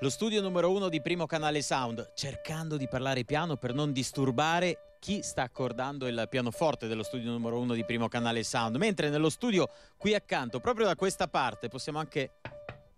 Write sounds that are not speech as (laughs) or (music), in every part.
lo studio numero uno di Primo Canale Sound, cercando di parlare piano per non disturbare chi sta accordando il pianoforte dello studio numero uno di Primo Canale Sound. Mentre nello studio qui accanto, proprio da questa parte, possiamo anche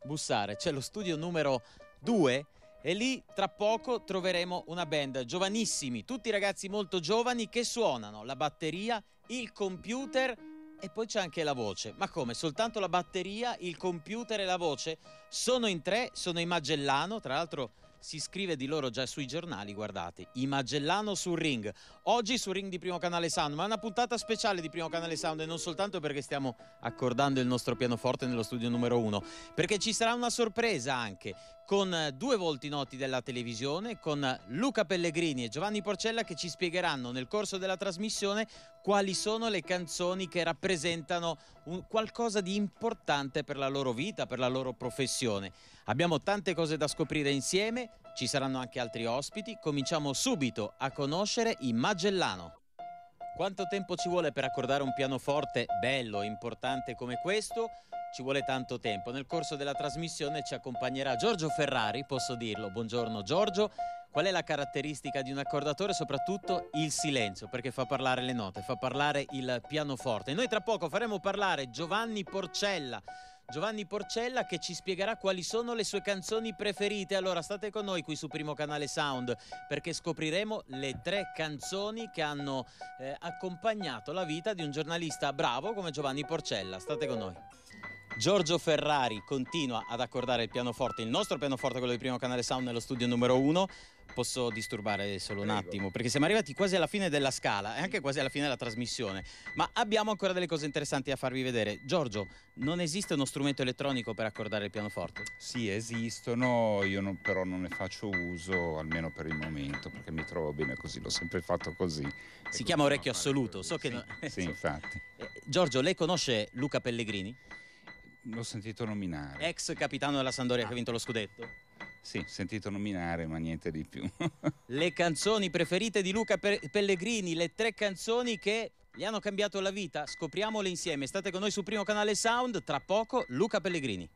bussare, c'è lo studio numero due e lì tra poco troveremo una band giovanissimi, tutti ragazzi molto giovani che suonano la batteria, il computer e poi c'è anche la voce. Ma come? Soltanto la batteria, il computer e la voce? Sono in tre, sono i Magellano, tra l'altro si scrive di loro già sui giornali, guardate, i Magellano sul Ring. Oggi sul Ring di Primo Canale Sound, ma è una puntata speciale di Primo Canale Sound e non soltanto perché stiamo accordando il nostro pianoforte nello studio numero uno, perché ci sarà una sorpresa anche con due volti noti della televisione, con Luca Pellegrini e Giovanni Porcella che ci spiegheranno nel corso della trasmissione quali sono le canzoni che rappresentano qualcosa di importante per la loro vita, per la loro professione. Abbiamo tante cose da scoprire insieme, ci saranno anche altri ospiti, cominciamo subito a conoscere i Magellano. Quanto tempo ci vuole per accordare un pianoforte bello, importante come questo? Ci vuole tanto tempo. Nel corso della trasmissione ci accompagnerà Giorgio Ferrari, posso dirlo. Buongiorno Giorgio. Qual è la caratteristica di un accordatore? Soprattutto il silenzio, perché fa parlare le note, fa parlare il pianoforte. noi tra poco faremo parlare Giovanni Porcella Giovanni Porcella che ci spiegherà quali sono le sue canzoni preferite. Allora state con noi qui su Primo Canale Sound perché scopriremo le tre canzoni che hanno eh, accompagnato la vita di un giornalista bravo come Giovanni Porcella. State con noi. Giorgio Ferrari continua ad accordare il pianoforte, il nostro pianoforte, quello di Primo Canale Sound nello studio numero uno. Posso disturbare solo un attimo, perché siamo arrivati quasi alla fine della scala e anche quasi alla fine della trasmissione, ma abbiamo ancora delle cose interessanti da farvi vedere. Giorgio, non esiste uno strumento elettronico per accordare il pianoforte? Sì, esistono, io non, però non ne faccio uso, almeno per il momento, perché mi trovo bene così, l'ho sempre fatto così. Si chiama orecchio assoluto, so che... no... sì infatti. Eh, Giorgio, lei conosce Luca Pellegrini? L'ho sentito nominare. Ex capitano della Sandoria che ha ah. vinto lo scudetto. Sì, sentito nominare, ma niente di più. (laughs) le canzoni preferite di Luca Pellegrini, le tre canzoni che gli hanno cambiato la vita, scopriamole insieme. State con noi su Primo Canale Sound, tra poco Luca Pellegrini.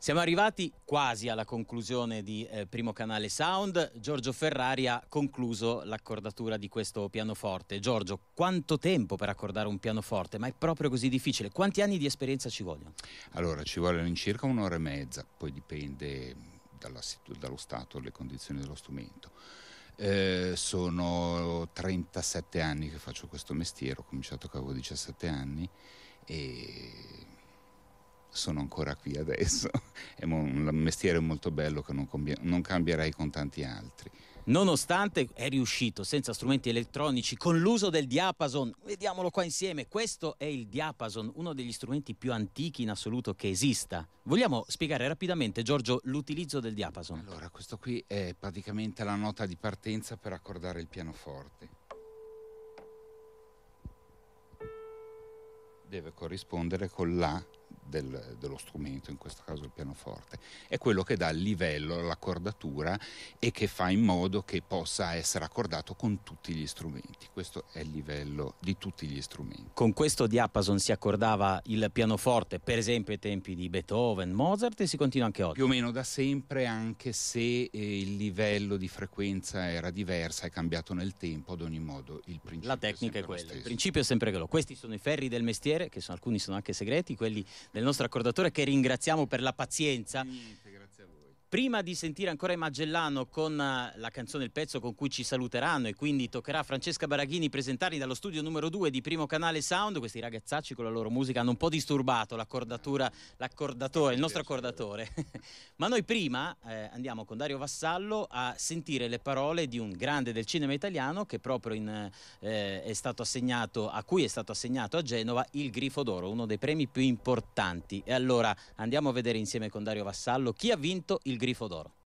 Siamo arrivati quasi alla conclusione di eh, Primo Canale Sound. Giorgio Ferrari ha concluso l'accordatura di questo pianoforte. Giorgio, quanto tempo per accordare un pianoforte? Ma è proprio così difficile. Quanti anni di esperienza ci vogliono? Allora, ci vogliono in circa un'ora e mezza, poi dipende dalla, dallo stato, dalle condizioni dello strumento. Eh, sono 37 anni che faccio questo mestiere, ho cominciato che avevo 17 anni e sono ancora qui adesso. (laughs) È un mestiere molto bello che non, combi- non cambierai con tanti altri. Nonostante è riuscito senza strumenti elettronici, con l'uso del diapason, vediamolo qua insieme, questo è il diapason, uno degli strumenti più antichi in assoluto che esista. Vogliamo spiegare rapidamente, Giorgio, l'utilizzo del diapason? Allora, questo qui è praticamente la nota di partenza per accordare il pianoforte. Deve corrispondere con la del, dello strumento, in questo caso il pianoforte, è quello che dà il livello, l'accordatura e che fa in modo che possa essere accordato con tutti gli strumenti. Questo è il livello di tutti gli strumenti. Con questo diapason si accordava il pianoforte, per esempio ai tempi di Beethoven, Mozart e si continua anche oggi. Più o meno da sempre, anche se eh, il livello di frequenza era diversa, è cambiato nel tempo, ad ogni modo il principio. La tecnica è, è quella, il principio è sempre quello. Questi sono i ferri del mestiere, che sono, alcuni sono anche segreti, quelli del nostro accordatore che ringraziamo per la pazienza. Sì, Prima di sentire ancora i Magellano con eh, la canzone, il pezzo con cui ci saluteranno e quindi toccherà a Francesca Baraghini presentarli dallo studio numero 2 di Primo Canale Sound, questi ragazzacci con la loro musica hanno un po' disturbato l'accordatura, l'accordatore, il nostro accordatore. (laughs) Ma noi prima eh, andiamo con Dario Vassallo a sentire le parole di un grande del cinema italiano che proprio in, eh, è stato assegnato, a cui è stato assegnato a Genova il Grifo d'Oro, uno dei premi più importanti. E allora andiamo a vedere insieme con Dario Vassallo chi ha vinto il grifo d'oro.